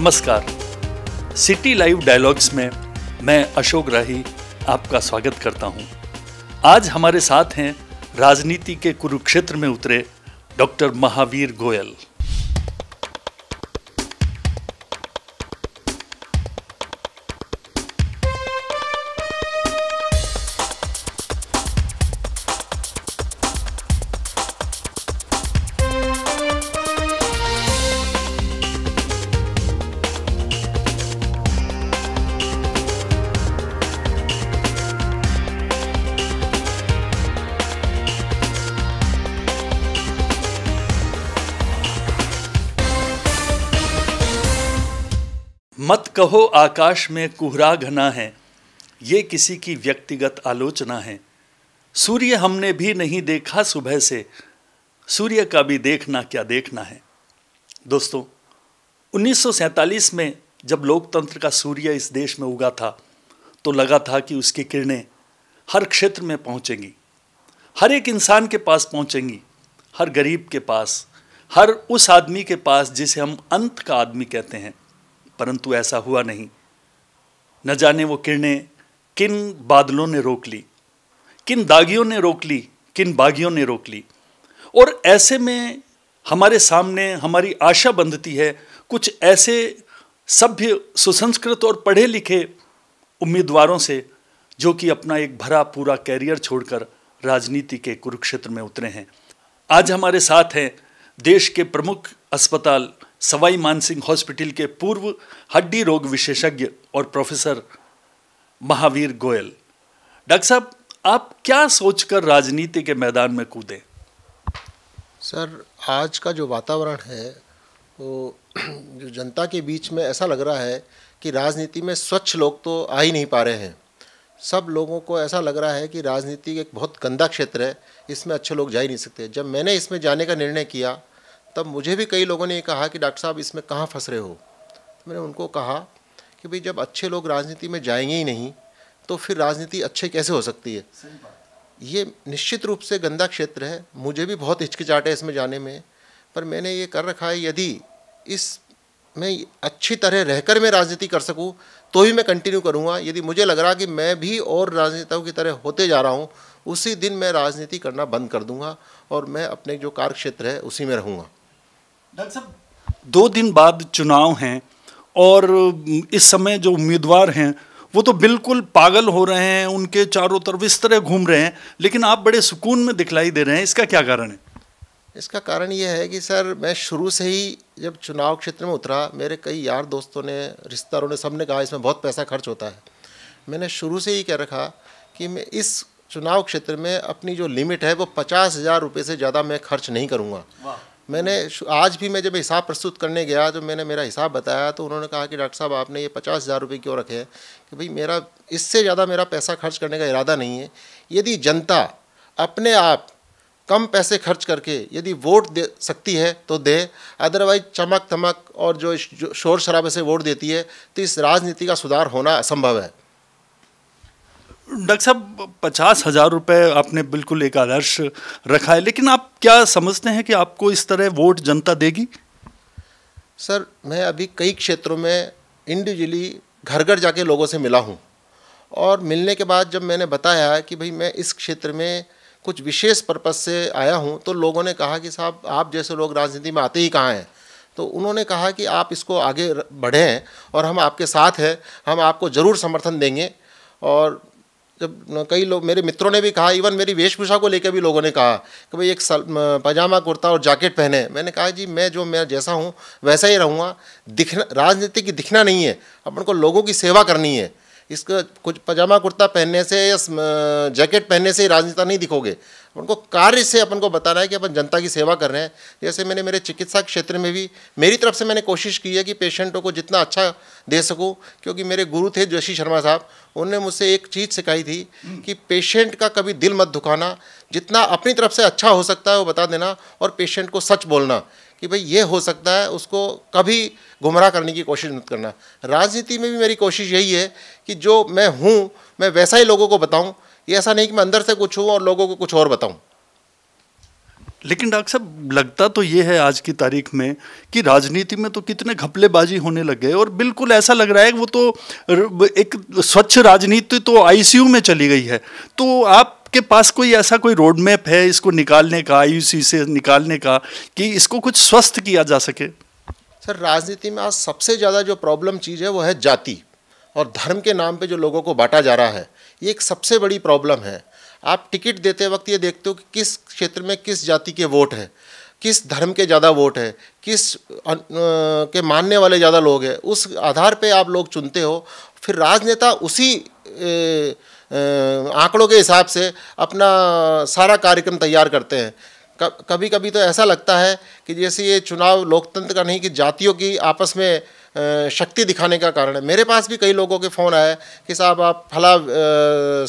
नमस्कार city live dialogues में मैं अशोक राही आपका स्वागत करता हूं। आज हमारे साथ हैं राजनीति के कुरुक्षेत्र में उतरे डॉक्टर महावीर गोयल कहो आकाश में कुहरा घना है ये किसी की व्यक्तिगत आलोचना है सूर्य हमने भी नहीं देखा सुबह से सूर्य का भी देखना क्या देखना है दोस्तों 1947 में जब लोकतंत्र का सूर्य इस देश में उगा था तो लगा था कि उसकी किरणें हर क्षेत्र में पहुंचेंगी हर एक इंसान के पास पहुंचेंगी हर गरीब के पास हर उस आदमी के पास जिसे हम अंत का आदमी कहते हैं परंतु ऐसा हुआ नहीं न जाने वो किरणें किन बादलों ने रोक ली किन दागियों ने रोक ली किन बागियों ने रोक ली और ऐसे में हमारे सामने हमारी आशा बंधती है कुछ ऐसे सभ्य सुसंस्कृत और पढ़े लिखे उम्मीदवारों से जो कि अपना एक भरा पूरा कैरियर छोड़कर राजनीति के कुरुक्षेत्र में उतरे हैं आज हमारे साथ हैं देश के प्रमुख अस्पताल सवाई मानसिंह हॉस्पिटल के पूर्व हड्डी रोग विशेषज्ञ और प्रोफेसर महावीर गोयल डॉक्टर साहब आप क्या सोचकर राजनीति के मैदान में कूदे सर आज का जो वातावरण है वो जो जनता के बीच में ऐसा लग रहा है कि राजनीति में स्वच्छ लोग तो आ ही नहीं पा रहे हैं सब लोगों को ऐसा लग रहा है कि राजनीति एक बहुत गंदा क्षेत्र है इसमें अच्छे लोग जा ही नहीं सकते जब मैंने इसमें जाने का निर्णय किया तब मुझे भी कई लोगों ने कहा कि डॉक्टर साहब इसमें कहाँ फंस रहे हो तो मैंने उनको कहा कि भाई जब अच्छे लोग राजनीति में जाएंगे ही नहीं तो फिर राजनीति अच्छे कैसे हो सकती है ये निश्चित रूप से गंदा क्षेत्र है मुझे भी बहुत हिचकिचाहट है इसमें जाने में पर मैंने ये कर रखा है यदि इस मैं अच्छी तरह रहकर मैं राजनीति कर सकूं तो ही मैं कंटिन्यू करूंगा यदि मुझे लग रहा कि मैं भी और राजनेताओं की तरह होते जा रहा हूं उसी दिन मैं राजनीति करना बंद कर दूंगा और मैं अपने जो कार्य क्षेत्र है उसी में रहूंगा डॉक्टर साहब दो दिन बाद चुनाव हैं और इस समय जो उम्मीदवार हैं वो तो बिल्कुल पागल हो रहे हैं उनके चारों तरफ इस तरह घूम रहे हैं लेकिन आप बड़े सुकून में दिखलाई दे रहे हैं इसका क्या कारण है इसका कारण ये है कि सर मैं शुरू से ही जब चुनाव क्षेत्र में उतरा मेरे कई यार दोस्तों ने रिश्तेदारों ने सब ने कहा इसमें बहुत पैसा खर्च होता है मैंने शुरू से ही कह रखा कि मैं इस चुनाव क्षेत्र में अपनी जो लिमिट है वो पचास हज़ार रुपये से ज़्यादा मैं खर्च नहीं करूँगा मैंने आज भी मैं जब हिसाब प्रस्तुत करने गया जब मैंने मेरा हिसाब बताया तो उन्होंने कहा कि डॉक्टर साहब आपने ये पचास हज़ार रुपये क्यों रखे हैं कि भाई मेरा इससे ज़्यादा मेरा पैसा खर्च करने का इरादा नहीं है यदि जनता अपने आप कम पैसे खर्च करके यदि वोट दे सकती है तो दे अदरवाइज चमक थमक और जो शोर शराबे से वोट देती है तो इस राजनीति का सुधार होना असंभव है डॉक्टर साहब पचास हज़ार रुपये आपने बिल्कुल एक आदर्श रखा है लेकिन आप क्या समझते हैं कि आपको इस तरह वोट जनता देगी सर मैं अभी कई क्षेत्रों में इंडिविजुअली घर घर जाके लोगों से मिला हूँ और मिलने के बाद जब मैंने बताया कि भाई मैं इस क्षेत्र में कुछ विशेष पर्पज़ से आया हूँ तो लोगों ने कहा कि साहब आप जैसे लोग राजनीति में आते ही कहाँ हैं तो उन्होंने कहा कि आप इसको आगे बढ़ें और हम आपके साथ हैं हम आपको ज़रूर समर्थन देंगे और जब कई लोग मेरे मित्रों ने भी कहा इवन मेरी वेशभूषा को लेकर भी लोगों ने कहा कि भाई एक सल पजामा कुर्ता और जैकेट पहने मैंने कहा जी मैं जो मैं जैसा हूँ वैसा ही रहूँगा दिखना राजनीति की दिखना नहीं है अपन को लोगों की सेवा करनी है इसको कुछ पजामा कुर्ता पहनने से या जैकेट पहनने से ही राजनेता नहीं दिखोगे उनको कार्य से अपन को बताना है कि अपन जनता की सेवा कर रहे हैं जैसे मैंने मेरे चिकित्सा क्षेत्र में भी मेरी तरफ से मैंने कोशिश की है कि पेशेंटों को जितना अच्छा दे सकूं क्योंकि मेरे गुरु थे जोशी शर्मा साहब उन्होंने मुझसे एक चीज़ सिखाई थी कि पेशेंट का कभी दिल मत दुखाना जितना अपनी तरफ से अच्छा हो सकता है वो बता देना और पेशेंट को सच बोलना कि भाई ये हो सकता है उसको कभी गुमराह करने की कोशिश मत करना राजनीति में भी मेरी कोशिश यही है कि जो मैं हूँ मैं वैसा ही लोगों को बताऊँ ये ऐसा नहीं कि मैं अंदर से कुछ हूँ और लोगों को कुछ और बताऊँ लेकिन डॉक्टर साहब लगता तो ये है आज की तारीख में कि राजनीति में तो कितने घपलेबाजी होने लग गए और बिल्कुल ऐसा लग रहा है वो तो एक स्वच्छ राजनीति तो आईसीयू में चली गई है तो आप आपके पास कोई ऐसा कोई रोड मैप है इसको निकालने का आई से निकालने का कि इसको कुछ स्वस्थ किया जा सके सर राजनीति में आज सबसे ज़्यादा जो प्रॉब्लम चीज़ है वो है जाति और धर्म के नाम पे जो लोगों को बांटा जा रहा है ये एक सबसे बड़ी प्रॉब्लम है आप टिकट देते वक्त ये देखते हो कि किस क्षेत्र में किस जाति के वोट हैं किस धर्म के ज़्यादा वोट है किस के मानने वाले ज़्यादा लोग हैं उस आधार पे आप लोग चुनते हो फिर राजनेता उसी ए, आंकड़ों के हिसाब से अपना सारा कार्यक्रम तैयार करते हैं कभी कभी तो ऐसा लगता है कि जैसे ये चुनाव लोकतंत्र का नहीं कि जातियों की आपस में शक्ति दिखाने का कारण है मेरे पास भी कई लोगों के फ़ोन आए कि साहब आप फला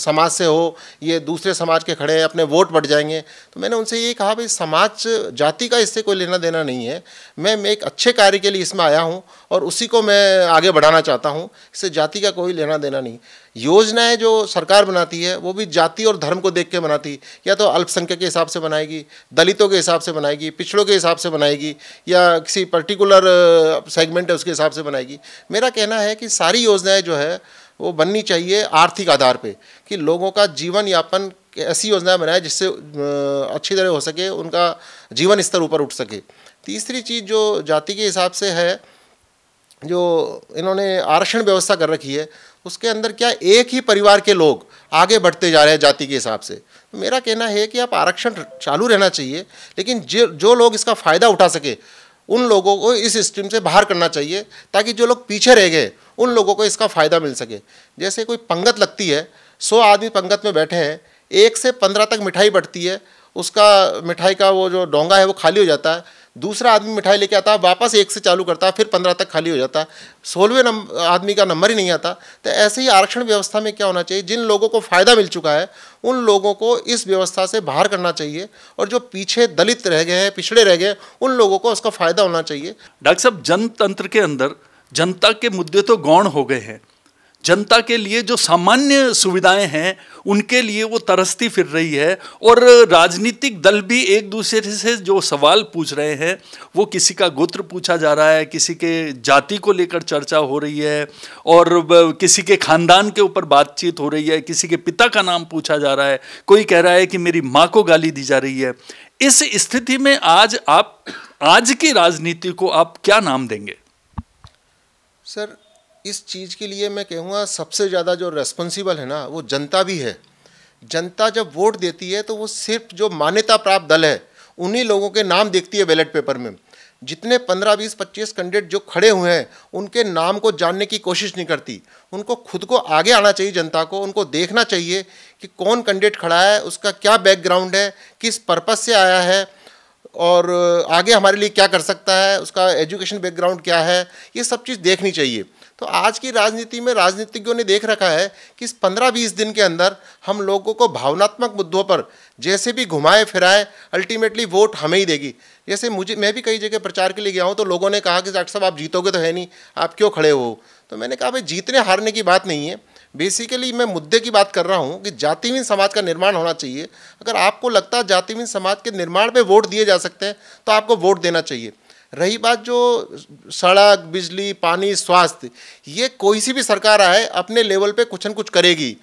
समाज से हो ये दूसरे समाज के खड़े हैं अपने वोट बढ़ जाएंगे तो मैंने उनसे ये कहा भाई समाज जाति का इससे कोई लेना देना नहीं है मैं मैं एक अच्छे कार्य के लिए इसमें आया हूँ और उसी को मैं आगे बढ़ाना चाहता हूँ इससे जाति का कोई लेना देना नहीं योजनाएं जो सरकार बनाती है वो भी जाति और धर्म को देख के बनाती या तो अल्पसंख्यक के हिसाब से बनाएगी दलितों के हिसाब से बनाएगी पिछड़ों के हिसाब से बनाएगी या किसी पर्टिकुलर सेगमेंट है उसके हिसाब से बनाएगी मेरा कहना है कि सारी योजनाएँ जो है वो बननी चाहिए आर्थिक आधार पर कि लोगों का जीवन यापन ऐसी योजनाएँ बनाए जिससे अच्छी तरह हो सके उनका जीवन स्तर ऊपर उठ सके तीसरी चीज़ जो जाति के हिसाब से है जो इन्होंने आरक्षण व्यवस्था कर रखी है उसके अंदर क्या एक ही परिवार के लोग आगे बढ़ते जा रहे हैं जाति के हिसाब से तो मेरा कहना है कि आप आरक्षण चालू रहना चाहिए लेकिन जो जो लोग इसका फ़ायदा उठा सके उन लोगों को इस सिस्टम से बाहर करना चाहिए ताकि जो लोग पीछे रह गए उन लोगों को इसका फ़ायदा मिल सके जैसे कोई पंगत लगती है सौ आदमी पंगत में बैठे हैं एक से पंद्रह तक मिठाई बढ़ती है उसका मिठाई का वो जो डोंगा है वो खाली हो जाता है दूसरा आदमी मिठाई लेके आता वापस एक से चालू करता फिर पंद्रह तक खाली हो जाता सोलहवें नम आदमी का नंबर ही नहीं आता तो ऐसे ही आरक्षण व्यवस्था में क्या होना चाहिए जिन लोगों को फ़ायदा मिल चुका है उन लोगों को इस व्यवस्था से बाहर करना चाहिए और जो पीछे दलित रह गए हैं पिछड़े रह गए हैं उन लोगों को उसका फ़ायदा होना चाहिए डॉक्टर साहब जनतंत्र के अंदर जनता के मुद्दे तो गौण हो गए हैं जनता के लिए जो सामान्य सुविधाएं हैं उनके लिए वो तरसती फिर रही है और राजनीतिक दल भी एक दूसरे से जो सवाल पूछ रहे हैं वो किसी का गोत्र पूछा जा रहा है किसी के जाति को लेकर चर्चा हो रही है और किसी के खानदान के ऊपर बातचीत हो रही है किसी के पिता का नाम पूछा जा रहा है कोई कह रहा है कि मेरी माँ को गाली दी जा रही है इस स्थिति में आज आप आज की राजनीति को आप क्या नाम देंगे सर इस चीज़ के लिए मैं कहूँगा सबसे ज़्यादा जो रेस्पॉन्सिबल है ना वो जनता भी है जनता जब वोट देती है तो वो सिर्फ जो मान्यता प्राप्त दल है उन्हीं लोगों के नाम देखती है बैलेट पेपर में जितने पंद्रह बीस पच्चीस कैंडिडेट जो खड़े हुए हैं उनके नाम को जानने की कोशिश नहीं करती उनको खुद को आगे आना चाहिए जनता को उनको देखना चाहिए कि कौन कैंडिडेट खड़ा है उसका क्या बैकग्राउंड है किस पर्पज़ से आया है और आगे हमारे लिए क्या कर सकता है उसका एजुकेशन बैकग्राउंड क्या है ये सब चीज़ देखनी चाहिए तो आज की राजनीति में राजनीतिज्ञों ने देख रखा है कि इस पंद्रह बीस दिन के अंदर हम लोगों को भावनात्मक मुद्दों पर जैसे भी घुमाए फिराए अल्टीमेटली वोट हमें ही देगी जैसे मुझे मैं भी कई जगह प्रचार के लिए गया हूँ तो लोगों ने कहा कि डॉक्टर साहब आप जीतोगे तो है नहीं आप क्यों खड़े हो तो मैंने कहा भाई जीतने हारने की बात नहीं है बेसिकली मैं मुद्दे की बात कर रहा हूँ कि जातिविन समाज का निर्माण होना चाहिए अगर आपको लगता है जातिविन समाज के निर्माण पे वोट दिए जा सकते हैं तो आपको वोट देना चाहिए रही बात जो सड़क बिजली पानी स्वास्थ्य ये कोई सी भी सरकार आए अपने लेवल पे कुछ न कुछ करेगी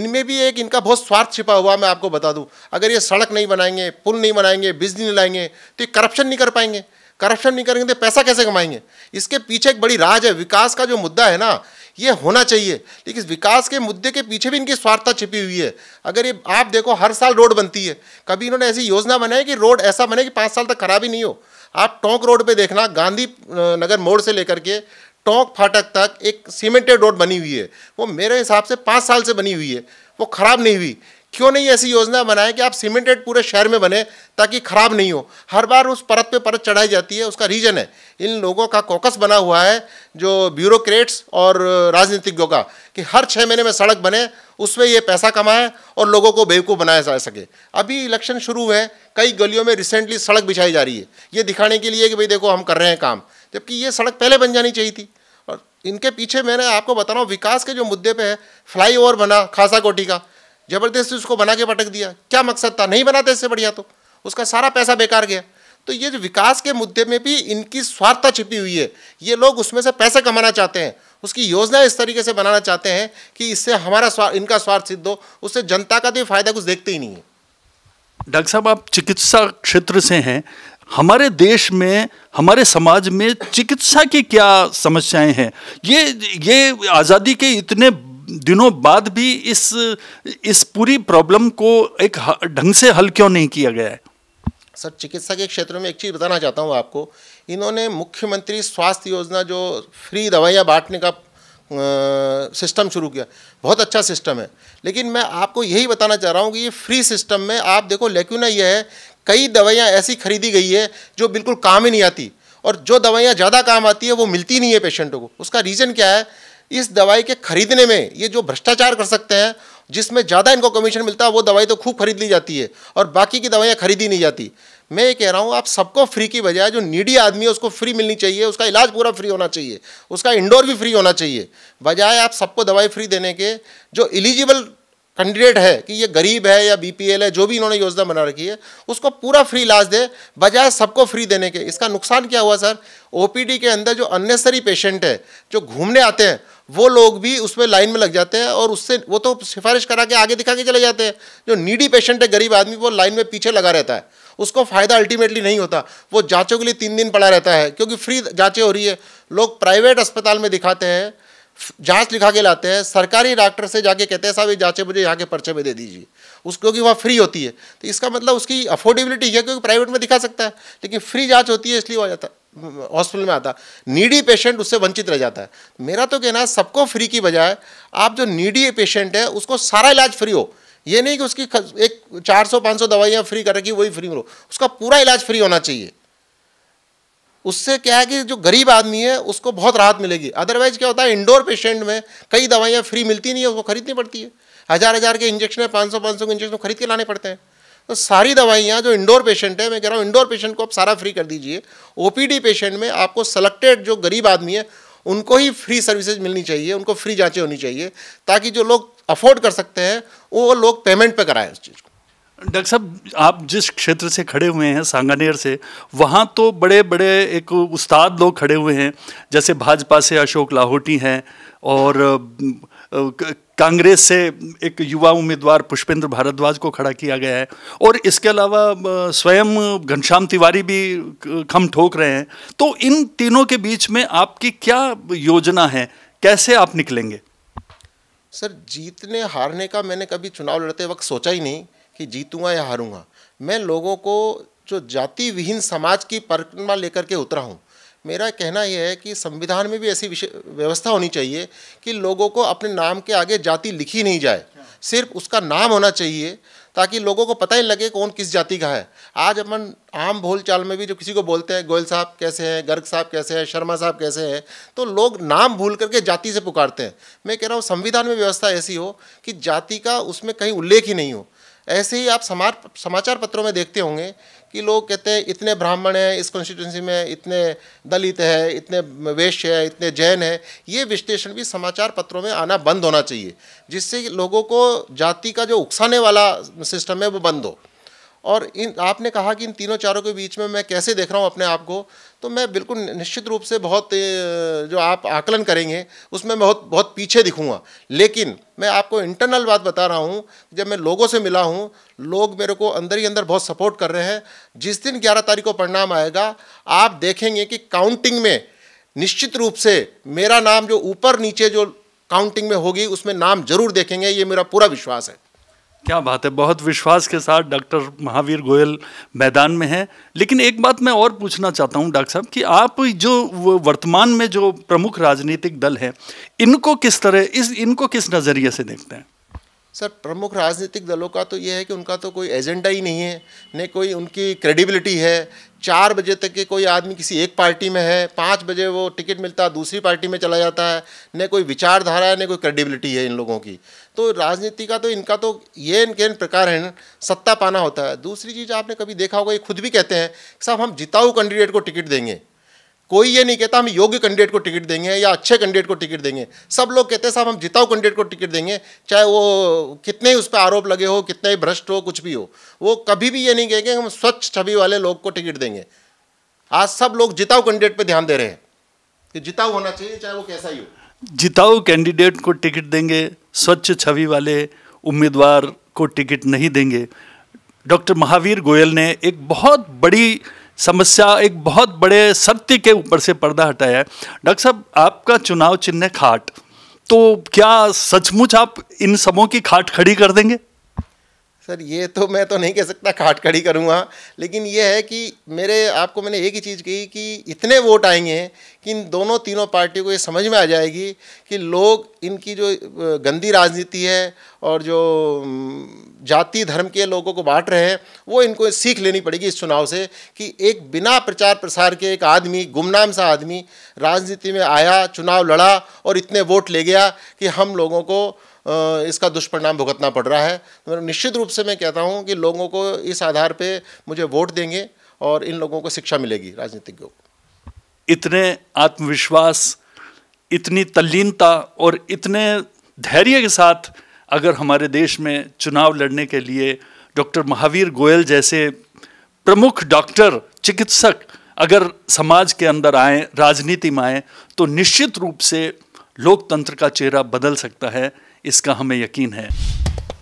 इनमें भी एक इनका बहुत स्वार्थ छिपा हुआ मैं आपको बता दूं अगर ये सड़क नहीं बनाएंगे पुल नहीं बनाएंगे बिजली नहीं लाएंगे तो ये करप्शन नहीं कर पाएंगे करप्शन नहीं करेंगे तो पैसा कैसे कमाएंगे इसके पीछे एक बड़ी राज है विकास का जो मुद्दा है ना ये होना चाहिए लेकिन विकास के मुद्दे के पीछे भी इनकी स्वार्थता छिपी हुई है अगर ये आप देखो हर साल रोड बनती है कभी इन्होंने ऐसी योजना बनाई कि रोड ऐसा बने कि पाँच साल तक खराब ही नहीं हो आप टोंक रोड पे देखना गांधी नगर मोड़ से लेकर के टोंक फाटक तक एक सीमेंटेड रोड बनी हुई है वो मेरे हिसाब से पाँच साल से बनी हुई है वो ख़राब नहीं हुई क्यों नहीं ऐसी योजना बनाए कि आप सीमेंटेड पूरे शहर में बने ताकि खराब नहीं हो हर बार उस परत पे परत चढ़ाई जाती है उसका रीजन है इन लोगों का कोकस बना हुआ है जो ब्यूरोक्रेट्स और राजनीतिज्ञों का कि हर छः महीने में सड़क बने उसमें ये पैसा कमाएं और लोगों को बेवकूफ़ बनाया जा सके अभी इलेक्शन शुरू है कई गलियों में रिसेंटली सड़क बिछाई जा रही है ये दिखाने के लिए कि भाई देखो हम कर रहे हैं काम जबकि ये सड़क पहले बन जानी चाहिए थी और इनके पीछे मैंने आपको बता रहा हूँ विकास के जो मुद्दे पे है फ्लाईओवर बना खासा कोटी का ज़बरदस्ती उसको बना के पटक दिया क्या मकसद था नहीं बनाते इससे बढ़िया तो उसका सारा पैसा बेकार गया तो ये जो विकास के मुद्दे में भी इनकी स्वार्थता छिपी हुई है ये लोग उसमें से पैसे कमाना चाहते हैं उसकी योजना इस तरीके से बनाना चाहते हैं कि इससे हमारा स्वार्थ इनका स्वार्थ सिद्ध हो उससे जनता का तो फायदा कुछ देखते ही नहीं है डॉक्टर साहब आप चिकित्सा क्षेत्र से हैं हमारे देश में हमारे समाज में चिकित्सा की क्या समस्याएं हैं ये ये आज़ादी के इतने दिनों बाद भी इस इस पूरी प्रॉब्लम को एक ढंग से हल क्यों नहीं किया गया है सर चिकित्सा के क्षेत्र में एक चीज़ बताना चाहता हूँ आपको इन्होंने मुख्यमंत्री स्वास्थ्य योजना जो फ्री दवाइयाँ बांटने का सिस्टम शुरू किया बहुत अच्छा सिस्टम है लेकिन मैं आपको यही बताना चाह रहा हूँ कि ये फ्री सिस्टम में आप देखो लेक्यूना यह है कई दवाइयाँ ऐसी खरीदी गई है जो बिल्कुल काम ही नहीं आती और जो दवाइयाँ ज़्यादा काम आती है वो मिलती नहीं है पेशेंटों को उसका रीज़न क्या है इस दवाई के खरीदने में ये जो भ्रष्टाचार कर सकते हैं जिसमें ज़्यादा इनको कमीशन मिलता है वो दवाई तो खूब खरीद ली जाती है और बाकी की दवाइयाँ खरीदी नहीं जाती मैं ये कह रहा हूँ आप सबको फ्री की बजाय जो नीडी आदमी है उसको फ्री मिलनी चाहिए उसका इलाज पूरा फ्री होना चाहिए उसका इंडोर भी फ्री होना चाहिए बजाय आप सबको दवाई फ्री देने के जो एलिजिबल कैंडिडेट है कि ये गरीब है या बीपीएल है जो भी इन्होंने योजना बना रखी है उसको पूरा फ्री इलाज दे बजाय सबको फ्री देने के इसका नुकसान क्या हुआ सर ओपीडी के अंदर जो अननेसरी पेशेंट है जो घूमने आते हैं वो लोग भी उसमें लाइन में लग जाते हैं और उससे वो तो सिफारिश करा के आगे दिखा के चले जाते हैं जो नीडी पेशेंट है गरीब आदमी वो लाइन में पीछे लगा रहता है उसको फ़ायदा अल्टीमेटली नहीं होता वो जाँचों के लिए तीन दिन पड़ा रहता है क्योंकि फ्री जाँचें हो रही है लोग प्राइवेट अस्पताल में दिखाते हैं जांच लिखा के लाते हैं सरकारी डॉक्टर से जाके कहते हैं साहब ये जाँचें मुझे यहाँ के पर्चे में दे दीजिए उस क्योंकि वहाँ फ्री होती है तो इसका मतलब उसकी अफोर्डेबिलिटी है क्योंकि प्राइवेट में दिखा सकता है लेकिन फ्री जाँच होती है इसलिए हो जाता है हॉस्पिटल में आता नीडी पेशेंट उससे वंचित रह जाता है मेरा तो कहना है सबको फ्री की बजाय आप जो नीडी पेशेंट है उसको सारा इलाज फ्री हो ये नहीं कि उसकी एक 400 सौ दवाइयाँ फ्री कर रखी वही फ्री में उसका पूरा इलाज फ्री होना चाहिए उससे क्या है कि जो गरीब आदमी है उसको बहुत राहत मिलेगी अदरवाइज क्या होता है इंडोर पेशेंट में कई दवाइयाँ फ्री मिलती नहीं है उसको खरीदनी पड़ती है हज़ार हज़ार के इंजेक्शन है सौ पाँच सौ के इंजेक्शन तो खरीद के लाने पड़ते हैं तो सारी दवाइयाँ जो इंडोर पेशेंट है मैं कह रहा हूँ इंडोर पेशेंट को आप सारा फ्री कर दीजिए ओपीडी पेशेंट में आपको सेलेक्टेड जो गरीब आदमी है उनको ही फ्री सर्विसेज मिलनी चाहिए उनको फ्री जाँचें होनी चाहिए ताकि जो लोग अफोर्ड कर सकते हैं वो लोग पेमेंट पे कराएं उस चीज़ को डॉक्टर साहब आप जिस क्षेत्र से खड़े हुए हैं सांगानेर से वहाँ तो बड़े बड़े एक उस्ताद लोग खड़े हुए हैं जैसे भाजपा से अशोक लाहोटी हैं और कांग्रेस से एक युवा उम्मीदवार पुष्पेंद्र भारद्वाज को खड़ा किया गया है और इसके अलावा स्वयं घनश्याम तिवारी भी खम ठोक रहे हैं तो इन तीनों के बीच में आपकी क्या योजना है कैसे आप निकलेंगे सर जीतने हारने का मैंने कभी चुनाव लड़ते वक्त सोचा ही नहीं कि जीतूंगा या हारूंगा मैं लोगों को जो जाति विहीन समाज की परिक्रमा लेकर के उतरा हूँ मेरा कहना यह है कि संविधान में भी ऐसी व्यवस्था होनी चाहिए कि लोगों को अपने नाम के आगे जाति लिखी नहीं जाए सिर्फ उसका नाम होना चाहिए ताकि लोगों को पता ही लगे कौन किस जाति का है आज अपन आम बोलचाल में भी जो किसी को बोलते हैं गोयल साहब कैसे हैं गर्ग साहब कैसे हैं शर्मा साहब कैसे हैं तो लोग नाम भूल करके जाति से पुकारते हैं मैं कह रहा हूँ संविधान में व्यवस्था ऐसी हो कि जाति का उसमें कहीं उल्लेख ही नहीं हो ऐसे ही आप समाचार पत्रों में देखते होंगे कि लोग कहते हैं इतने ब्राह्मण हैं इस कॉन्स्टिट्यूंसी में इतने दलित है इतने वेश्य है इतने जैन है ये विश्लेषण भी समाचार पत्रों में आना बंद होना चाहिए जिससे लोगों को जाति का जो उकसाने वाला सिस्टम है वो बंद हो और इन आपने कहा कि इन तीनों चारों के बीच में मैं कैसे देख रहा हूँ अपने आप को तो मैं बिल्कुल निश्चित रूप से बहुत जो आप आकलन करेंगे उसमें बहुत बहुत पीछे दिखूँगा लेकिन मैं आपको इंटरनल बात बता रहा हूँ जब मैं लोगों से मिला हूँ लोग मेरे को अंदर ही अंदर बहुत सपोर्ट कर रहे हैं जिस दिन ग्यारह तारीख को परिणाम आएगा आप देखेंगे कि काउंटिंग में निश्चित रूप से मेरा नाम जो ऊपर नीचे जो काउंटिंग में होगी उसमें नाम जरूर देखेंगे ये मेरा पूरा विश्वास है क्या बात है बहुत विश्वास के साथ डॉक्टर महावीर गोयल मैदान में हैं लेकिन एक बात मैं और पूछना चाहता हूं डॉक्टर साहब कि आप जो वर्तमान में जो प्रमुख राजनीतिक दल हैं इनको किस तरह इस इनको किस नज़रिए से देखते हैं सर प्रमुख राजनीतिक दलों का तो यह है कि उनका तो कोई एजेंडा ही नहीं है न कोई उनकी क्रेडिबिलिटी है चार बजे तक के कोई आदमी किसी एक पार्टी में है पाँच बजे वो टिकट मिलता है दूसरी पार्टी में चला जाता है न कोई विचारधारा है न कोई क्रेडिबिलिटी है इन लोगों की तो राजनीति का तो इनका तो ये इनके इन प्रकार है सत्ता पाना होता है दूसरी चीज़ आपने कभी देखा होगा ये खुद भी कहते हैं साहब हम जिताऊ कैंडिडेट को टिकट देंगे कोई ये नहीं कहता हम योग्य कैंडिडेट को टिकट देंगे या अच्छे कैंडिडेट को टिकट देंगे सब लोग कहते हैं साहब हम जिताऊ कैंडिडेट को टिकट देंगे चाहे वो कितने ही उस पर आरोप लगे हो कितने ही भ्रष्ट हो कुछ भी हो वो कभी भी ये नहीं कहेंगे हम स्वच्छ छवि वाले लोग को टिकट देंगे आज सब लोग जिताऊ कैंडिडेट पर ध्यान दे रहे हैं कि जिताऊ होना चाहिए चाहे वो कैसा ही हो जिताऊ कैंडिडेट को टिकट देंगे स्वच्छ छवि वाले उम्मीदवार को टिकट नहीं देंगे डॉक्टर महावीर गोयल ने एक बहुत बड़ी समस्या एक बहुत बड़े सत्य के ऊपर से पर्दा हटाया है डॉक्टर साहब आपका चुनाव चिन्ह खाट तो क्या सचमुच आप इन सबों की खाट खड़ी कर देंगे सर ये तो मैं तो नहीं कह सकता खाट खड़ी करूँगा लेकिन ये है कि मेरे आपको मैंने एक ही चीज़ कही कि इतने वोट आएंगे कि इन दोनों तीनों पार्टियों को ये समझ में आ जाएगी कि लोग इनकी जो गंदी राजनीति है और जो जाति धर्म के लोगों को बांट रहे हैं वो इनको सीख लेनी पड़ेगी इस चुनाव से कि एक बिना प्रचार प्रसार के एक आदमी गुमनाम सा आदमी राजनीति में आया चुनाव लड़ा और इतने वोट ले गया कि हम लोगों को इसका दुष्परिणाम भुगतना पड़ रहा है तो निश्चित रूप से मैं कहता हूँ कि लोगों को इस आधार पर मुझे वोट देंगे और इन लोगों को शिक्षा मिलेगी राजनीतिज्ञों को इतने आत्मविश्वास इतनी तल्लीनता और इतने धैर्य के साथ अगर हमारे देश में चुनाव लड़ने के लिए डॉक्टर महावीर गोयल जैसे प्रमुख डॉक्टर चिकित्सक अगर समाज के अंदर आए राजनीति में आए तो निश्चित रूप से लोकतंत्र का चेहरा बदल सकता है इसका हमें यकीन है